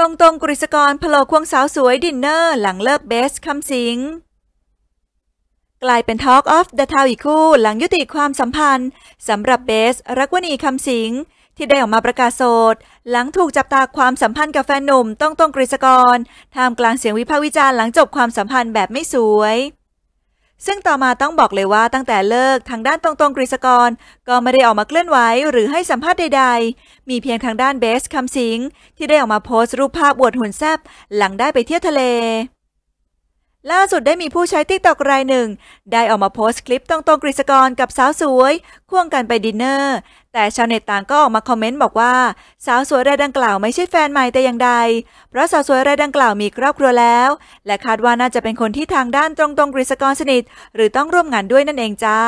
ตรงตรงกฤษกรพโลควงสาวสวยดินเนอร์ หลังเลิกเบสคำสิงกลายเป็นทอล์กออฟเดอะทาวอีกคู่ หลังยุติความสัมพันธ์สำหรับเบส รักวณีคำสิง ที่ได้ออกมาประกาศโสด หลังถูกจับตาความสัมพันธ์กับแฟนหนุ่มต้องตรงกฤษกร ท่ามกลางเสียงวิพากษ์วิจารณ์หลังจบความสัมพันธ์แบบไม่สวยซึ่งต่อมาต้องบอกเลยว่าตั้งแต่เลิกทางด้านตรงๆกฤษกร ก็ไม่ได้ออกมาเคลื่อนไหวหรือให้สัมภาษณ์ใดๆ มีเพียงทางด้านเบสคำสิงที่ได้ออกมาโพสต์รูปภาพอวดหุ่นแซบหลังได้ไปเที่ยวทะเลล่าสุดได้มีผู้ใช้ติ๊กตอกรายหนึ่ง ได้ออกมาโพสต์คลิปตรงตรงกฤษกรกับสาวสวยควงกันไปดินเนอร์ แต่ชาวเน็ตต่างก็ออกมาคอมเมนต์บอกว่า สาวสวยรายดังกล่าวไม่ใช่แฟนใหม่แต่อย่างใดเพราะสาวสวยรายดังกล่าวมีครอบครัวแล้ว และคาดว่าน่าจะเป็นคนที่ทางด้านตรงตรงกฤษกรสนิท หรือต้องร่วมงานด้วยนั่นเองจ้า